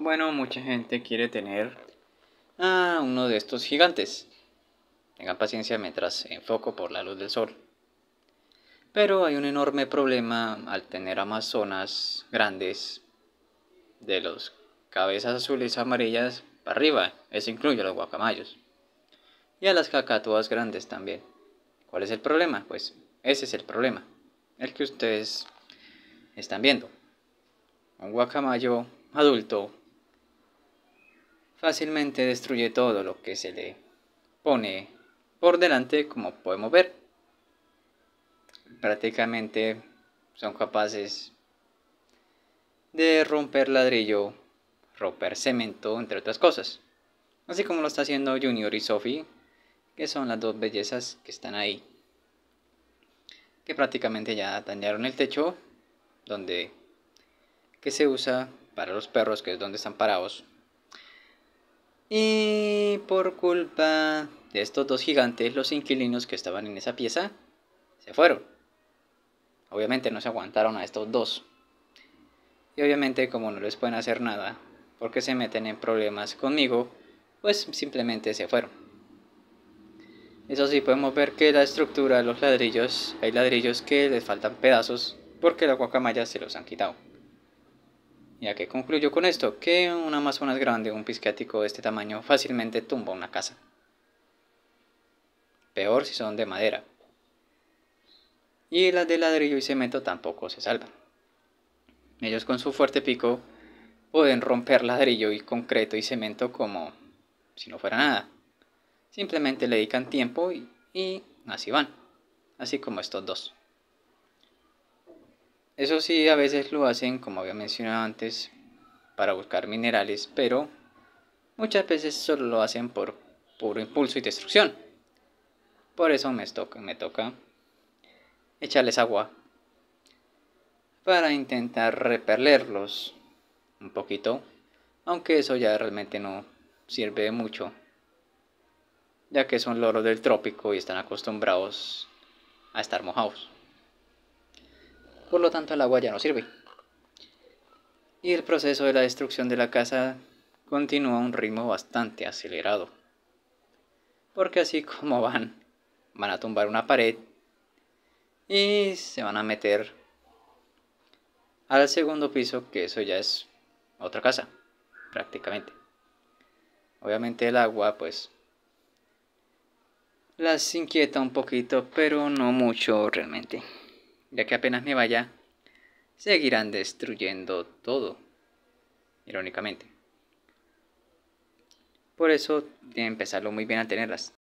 Bueno, mucha gente quiere tener a ah, uno de estos gigantes. Tengan paciencia mientras enfoco por la luz del sol. Pero hay un enorme problema al tener amazonas grandes de los cabezas azules amarillas para arriba. Eso incluye a los guacamayos. Y a las cacatúas grandes también. ¿Cuál es el problema? Pues ese es el problema. El que ustedes están viendo. Un guacamayo adulto fácilmente destruye todo lo que se le pone por delante, como podemos ver. Prácticamente son capaces de romper ladrillo, romper cemento, entre otras cosas. Así como lo está haciendo Junior y Sophie, que son las dos bellezas que están ahí. Que prácticamente ya dañaron el techo, donde que se usa para los perros, que es donde están parados. Y por culpa de estos dos gigantes, los inquilinos que estaban en esa pieza se fueron. Obviamente no se aguantaron a estos dos. Y obviamente como no les pueden hacer nada, porque se meten en problemas conmigo, pues simplemente se fueron. Eso sí, podemos ver que la estructura de los ladrillos, hay ladrillos que les faltan pedazos porque la guacamaya se los han quitado. Ya que concluyo con esto, que un Amazonas grande un pisciático de este tamaño fácilmente tumba una casa. Peor si son de madera. Y las de ladrillo y cemento tampoco se salvan. Ellos con su fuerte pico pueden romper ladrillo y concreto y cemento como si no fuera nada. Simplemente le dedican tiempo y así van. Así como estos dos. Eso sí, a veces lo hacen, como había mencionado antes, para buscar minerales, pero muchas veces solo lo hacen por puro impulso y destrucción. Por eso me toca, me toca echarles agua para intentar reperlerlos un poquito, aunque eso ya realmente no sirve de mucho, ya que son loros del trópico y están acostumbrados a estar mojados por lo tanto el agua ya no sirve. Y el proceso de la destrucción de la casa continúa a un ritmo bastante acelerado. Porque así como van, van a tumbar una pared y se van a meter al segundo piso, que eso ya es otra casa, prácticamente. Obviamente el agua, pues, las inquieta un poquito, pero no mucho realmente ya que apenas me vaya, seguirán destruyendo todo, irónicamente. Por eso, empezarlo muy bien a tenerlas.